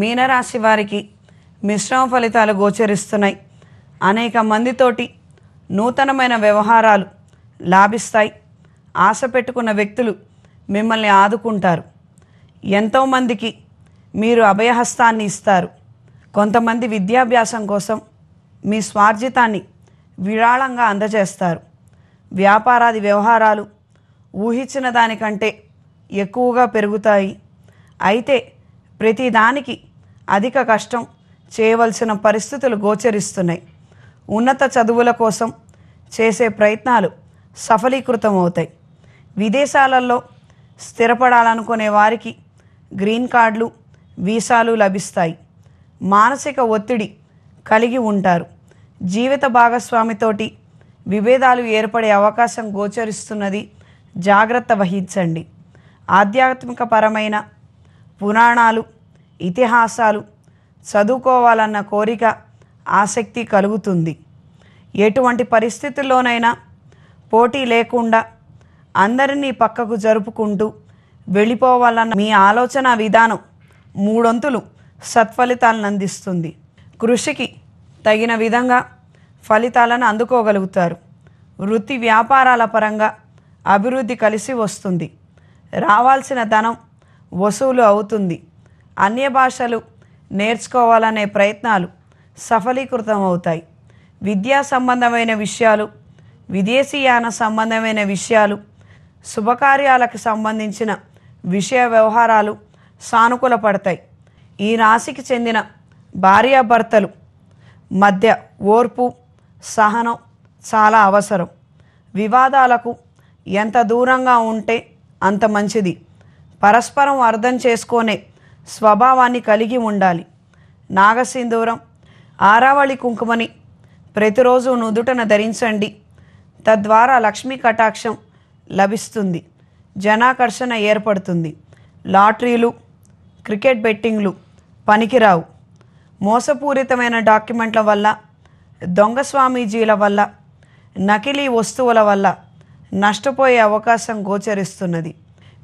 మీనరాశి వారికి మిశ్రమ ఫలితాలు గోచరిస్తున్నాయి అనేక మందితోటి నూతనమైన వ్యవహారాలు లాభిస్తాయి ఆశ పెట్టుకున్న వ్యక్తులు మిమ్మల్ని ఆదుకుంటారు ఎంతోమందికి మీరు అభయహస్తాన్ని ఇస్తారు కొంతమంది విద్యాభ్యాసం కోసం మీ స్వార్జితాన్ని విరాళంగా అందజేస్తారు వ్యాపారాది వ్యవహారాలు ఊహించిన దానికంటే ఎక్కువగా పెరుగుతాయి అయితే ప్రతిదానికి అధిక కష్టం చేయవలసిన పరిస్థితులు గోచరిస్తున్నాయి ఉన్నత చదువుల కోసం చేసే ప్రయత్నాలు సఫలీకృతమవుతాయి విదేశాలలో స్థిరపడాలనుకునే వారికి గ్రీన్ కార్డులు వీసాలు లభిస్తాయి మానసిక ఒత్తిడి కలిగి ఉంటారు జీవిత భాగస్వామితోటి విభేదాలు ఏర్పడే అవకాశం గోచరిస్తున్నది జాగ్రత్త వహించండి ఆధ్యాత్మికపరమైన పురాణాలు ఇతిహాసాలు చదువుకోవాలన్న కోరిక ఆసక్తి కలుగుతుంది ఎటువంటి పరిస్థితుల్లోనైనా పోటీ లేకుండా అందరినీ పక్కకు జరుపుకుంటూ వెళ్ళిపోవాలన్న మీ ఆలోచన విధానం మూడొంతులు సత్ఫలితాలను అందిస్తుంది కృషికి తగిన విధంగా ఫలితాలను అందుకోగలుగుతారు వృత్తి వ్యాపారాల పరంగా అభివృద్ధి కలిసి వస్తుంది రావాల్సిన ధనం వసూలు అవుతుంది అన్య భాషలు నేర్చుకోవాలనే ప్రయత్నాలు సఫలీకృతం అవుతాయి విద్యా సంబంధమైన విషయాలు విదేశీయాన సంబంధమైన విషయాలు శుభకార్యాలకు సంబంధించిన విషయ వ్యవహారాలు సానుకూల పడతాయి ఈ రాశికి చెందిన భార్యాభర్తలు మధ్య ఓర్పు సహనం చాలా అవసరం వివాదాలకు ఎంత దూరంగా ఉంటే అంత మంచిది పరస్పరం అర్థం చేసుకునే స్వభావాన్ని కలిగి ఉండాలి నాగసింధూరం ఆరావళి కుంకుమని ప్రతిరోజు నుదుటన ధరించండి తద్వారా లక్ష్మీ కటాక్షం లభిస్తుంది జనాకర్షణ ఏర్పడుతుంది లాటరీలు క్రికెట్ బెట్టింగ్లు పనికిరావు మోసపూరితమైన డాక్యుమెంట్ల వల్ల దొంగ స్వామీజీల వల్ల నకిలీ వస్తువుల వల్ల నష్టపోయే అవకాశం గోచరిస్తున్నది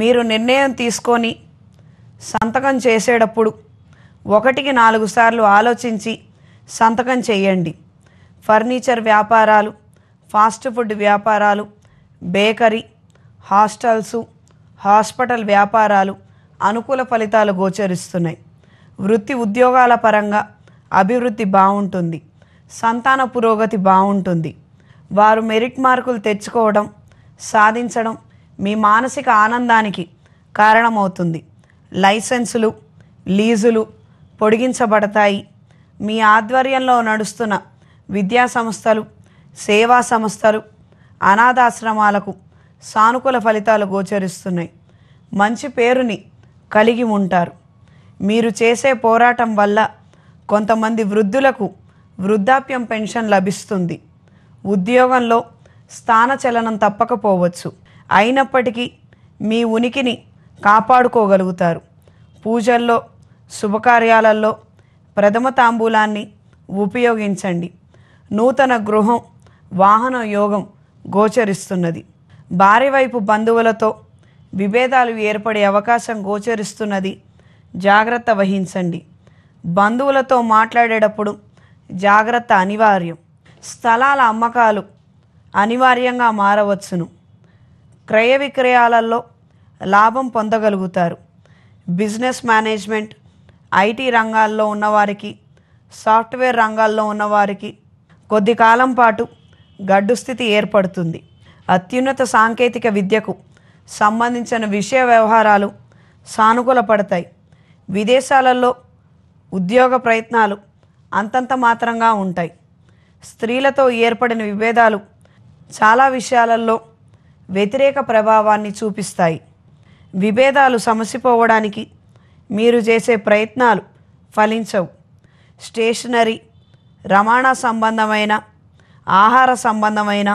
మీరు నిర్ణయం తీసుకొని సంతకం చేసేటప్పుడు ఒకటికి నాలుగు సార్లు ఆలోచించి సంతకం చేయండి ఫర్నిచర్ వ్యాపారాలు ఫాస్ట్ ఫుడ్ వ్యాపారాలు బేకరీ హాస్టల్సు హాస్పిటల్ వ్యాపారాలు అనుకూల ఫలితాలు గోచరిస్తున్నాయి వృత్తి ఉద్యోగాల పరంగా అభివృద్ధి బాగుంటుంది సంతాన పురోగతి బాగుంటుంది వారు మెరిట్ మార్కులు తెచ్చుకోవడం సాధించడం మీ మానసిక ఆనందానికి కారణమవుతుంది లైసెన్సులు లీజులు పొడిగించబడతాయి మీ ఆధ్వర్యంలో నడుస్తున్న విద్యా సంస్థలు సేవా సంస్థలు అనాథాశ్రమాలకు సానుకూల ఫలితాలు గోచరిస్తున్నాయి మంచి పేరుని కలిగి ఉంటారు మీరు చేసే పోరాటం వల్ల కొంతమంది వృద్ధులకు వృద్ధాప్యం పెన్షన్ లభిస్తుంది ఉద్యోగంలో స్థానచలనం తప్పకపోవచ్చు అయినప్పటికీ మీ ఉనికిని కాపాడుకోగలుగుతారు పూజల్లో శుభకార్యాలలో ప్రథమ తాంబూలాన్ని ఉపయోగించండి నూతన గృహం వాహన యోగం గోచరిస్తున్నది భార్య వైపు బంధువులతో విభేదాలు ఏర్పడే అవకాశం గోచరిస్తున్నది జాగ్రత్త వహించండి బంధువులతో మాట్లాడేటప్పుడు జాగ్రత్త అనివార్యం స్థలాల అమ్మకాలు అనివార్యంగా మారవచ్చును క్రయ విక్రయాలలో లాభం పొందగలుగుతారు బిజినెస్ మేనేజ్మెంట్ ఐటీ రంగాల్లో ఉన్నవారికి సాఫ్ట్వేర్ రంగాల్లో ఉన్నవారికి కొద్ది కాలం పాటు గడ్డు స్థితి ఏర్పడుతుంది అత్యున్నత సాంకేతిక విద్యకు సంబంధించిన విషయ వ్యవహారాలు సానుకూలపడతాయి విదేశాలలో ఉద్యోగ ప్రయత్నాలు అంతంత మాత్రంగా ఉంటాయి స్త్రీలతో ఏర్పడిన విభేదాలు చాలా విషయాలలో వ్యతిరేక ప్రభావాన్ని చూపిస్తాయి విభేదాలు సమసిపోవడానికి మీరు చేసే ప్రయత్నాలు ఫలించవు స్టేషనరీ రవాణా సంబంధమైన ఆహార సంబంధమైన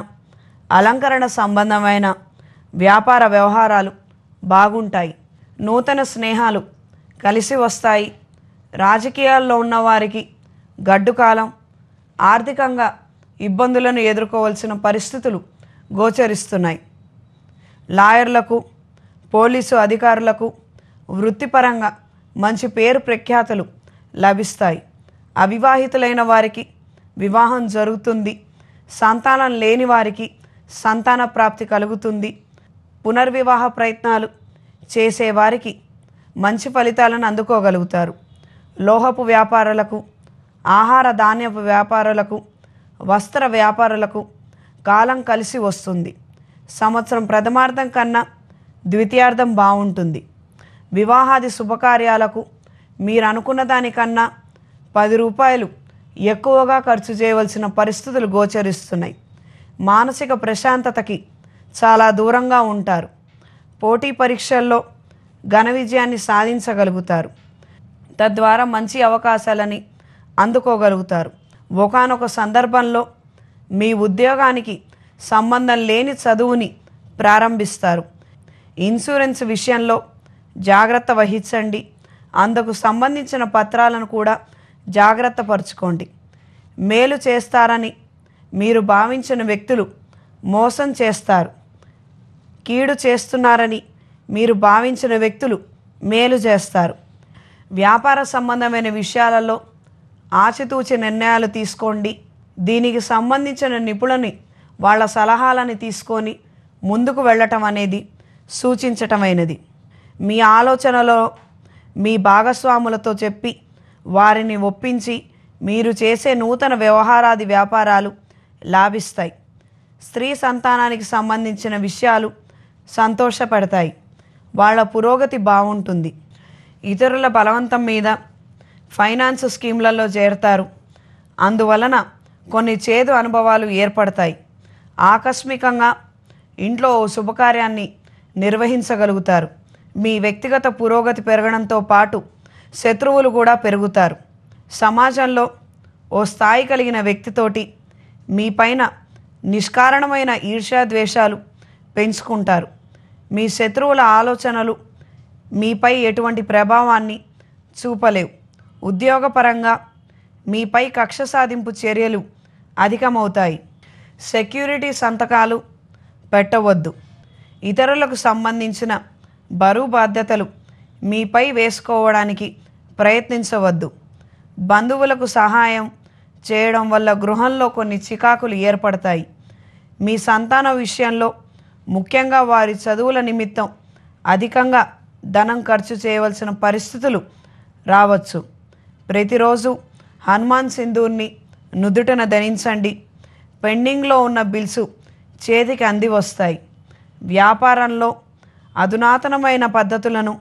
అలంకరణ సంబంధమైన వ్యాపార వ్యవహారాలు బాగుంటాయి నూతన స్నేహాలు కలిసి వస్తాయి రాజకీయాల్లో ఉన్నవారికి గడ్డుకాలం ఆర్థికంగా ఇబ్బందులను ఎదుర్కోవలసిన పరిస్థితులు గోచరిస్తున్నాయి లాయర్లకు పోలీసు అధికారులకు వృత్తిపరంగా మంచి పేరు ప్రఖ్యాతలు లభిస్తాయి అవివాహితులైన వారికి వివాహం జరుగుతుంది సంతానం లేని వారికి సంతాన ప్రాప్తి కలుగుతుంది పునర్వివాహ ప్రయత్నాలు చేసేవారికి మంచి ఫలితాలను అందుకోగలుగుతారు లోహపు వ్యాపారులకు ఆహార ధాన్యపు వ్యాపారులకు వస్త్ర వ్యాపారులకు కాలం కలిసి వస్తుంది సంవత్సరం ప్రథమార్థం కన్నా ద్వితీయార్థం బాగుంటుంది వివాహాది శుభకార్యాలకు మీరు అనుకున్న దానికన్నా పది రూపాయలు ఎక్కువగా ఖర్చు చేయవలసిన పరిస్థితులు గోచరిస్తున్నాయి మానసిక ప్రశాంతతకి చాలా దూరంగా ఉంటారు పోటీ పరీక్షల్లో ఘన విజయాన్ని సాధించగలుగుతారు తద్వారా మంచి అవకాశాలని అందుకోగలుగుతారు ఒకనొక సందర్భంలో మీ ఉద్యోగానికి సంబంధం లేని చదువుని ప్రారంభిస్తారు ఇన్సూరెన్స్ విషయంలో జాగ్రత్త వహించండి అందుకు సంబంధించిన పత్రాలను కూడా జాగ్రత్త పరుచుకోండి మేలు చేస్తారని మీరు భావించిన వ్యక్తులు మోసం చేస్తారు కీడు చేస్తున్నారని మీరు భావించిన వ్యక్తులు మేలు చేస్తారు వ్యాపార సంబంధమైన విషయాలలో ఆచితూచి నిర్ణయాలు తీసుకోండి దీనికి సంబంధించిన నిపుణుని వాళ్ళ సలహాలని తీసుకొని ముందుకు వెళ్ళటం అనేది సూచించటమైనది మీ ఆలోచనలో మీ భాగస్వాములతో చెప్పి వారిని ఒప్పించి మీరు చేసే నూతన వ్యవహారాది వ్యాపారాలు లాభిస్తాయి స్త్రీ సంతానానికి సంబంధించిన విషయాలు సంతోషపడతాయి వాళ్ళ పురోగతి బాగుంటుంది ఇతరుల బలవంతం మీద ఫైనాన్స్ స్కీమ్లలో చేరతారు అందువలన కొన్ని చేదు అనుభవాలు ఏర్పడతాయి ఆకస్మికంగా ఇంట్లో శుభకార్యాన్ని నిర్వహించగలుగుతారు మీ వ్యక్తిగత పురోగతి పెరగడంతో పాటు శత్రువులు కూడా పెరుగుతారు సమాజంలో ఓ స్థాయి కలిగిన వ్యక్తితోటి మీ పైన నిష్కారణమైన ఈర్ష్యాద్వేషాలు పెంచుకుంటారు మీ శత్రువుల ఆలోచనలు మీపై ఎటువంటి ప్రభావాన్ని చూపలేవు ఉద్యోగపరంగా మీపై కక్ష సాధింపు చర్యలు అధికమవుతాయి సెక్యూరిటీ సంతకాలు పెట్టవద్దు ఇతరులకు సంబంధించిన బరువు బాధ్యతలు మీపై వేసుకోవడానికి ప్రయత్నించవద్దు బంధువులకు సహాయం చేయడం వల్ల గృహంలో కొన్ని చికాకులు ఏర్పడతాయి మీ సంతాన విషయంలో ముఖ్యంగా వారి చదువుల నిమిత్తం అధికంగా ధనం ఖర్చు చేయవలసిన పరిస్థితులు రావచ్చు ప్రతిరోజు హనుమాన్ సింధూర్ని నుదుటన ధరించండి పెండింగ్లో ఉన్న బిల్సు చేతికి అంది వస్తాయి వ్యాపారంలో అధునాతనమైన పద్ధతులను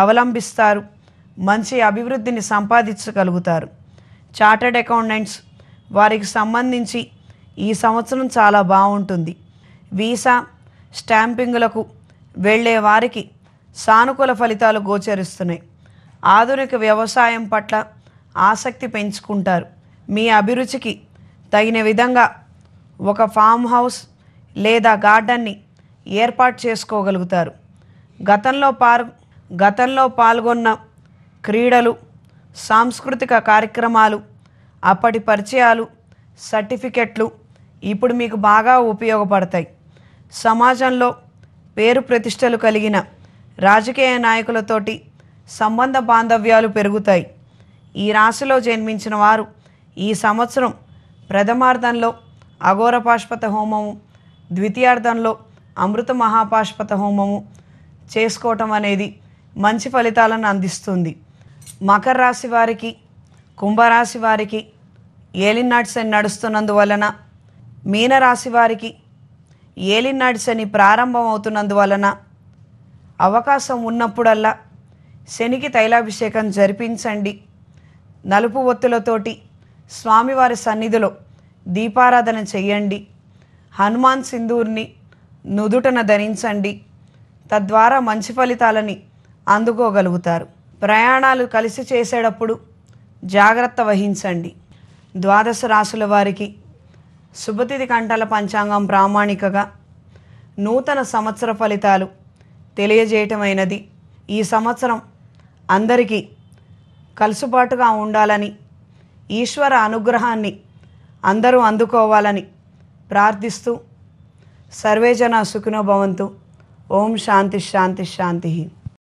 అవలంబిస్తారు మంచి అభివృద్ధిని సంపాదించగలుగుతారు చార్టర్డ్ అకౌంటెంట్స్ వారికి సంబంధించి ఈ సంవత్సరం చాలా బాగుంటుంది వీసా స్టాంపింగ్లకు వెళ్ళే వారికి సానుకూల ఫలితాలు గోచరిస్తున్నాయి ఆధునిక వ్యవసాయం పట్ల ఆసక్తి పెంచుకుంటారు మీ అభిరుచికి తగిన విధంగా ఒక ఫామ్ హౌస్ లేదా గార్డెన్ని ఏర్పాటు చేసుకోగలుగుతారు గతంలో పా గతంలో పాల్గొన్న క్రీడలు సాంస్కృతిక కార్యక్రమాలు అప్పటి పరిచయాలు సర్టిఫికెట్లు ఇప్పుడు మీకు బాగా ఉపయోగపడతాయి సమాజంలో పేరు ప్రతిష్టలు కలిగిన రాజకీయ నాయకులతోటి సంబంధ బాంధవ్యాలు పెరుగుతాయి ఈ రాశిలో జన్మించిన వారు ఈ సంవత్సరం ప్రథమార్థంలో అఘోరపాష్పత హోమము ద్వితీయార్థంలో అమృత మహాపాష్పత హోమము చేసుకోవటం అనేది మంచి ఫలితాలను అందిస్తుంది మకర రాశి వారికి కుంభరాశి వారికి ఏలినాటి శని నడుస్తున్నందువలన మీనరాశి వారికి ఏలినాటి శని ప్రారంభం అవుతున్నందువలన అవకాశం ఉన్నప్పుడల్లా శనికి తైలాభిషేకం జరిపించండి నలుపు ఒత్తులతోటి స్వామివారి సన్నిధిలో దీపారాధన చేయండి హనుమాన్ సింధూర్ని నుదుటన ధరించండి తద్వారా మంచి ఫలితాలని అందుకోగలుగుతారు ప్రయాణాలు కలిసి చేసేటప్పుడు జాగ్రత్త వహించండి ద్వాదశ రాసుల వారికి శుభతిథి కంటల పంచాంగం ప్రామాణికగా నూతన సంవత్సర ఫలితాలు తెలియజేయటమైనది ఈ సంవత్సరం అందరికీ కలుసుబాటుగా ఉండాలని ఈశ్వర అనుగ్రహాన్ని అందరూ అందుకోవాలని ప్రార్థిస్తూ सर्वे जन सुखिनो भवन्तु ओम शांति शांति शांति ही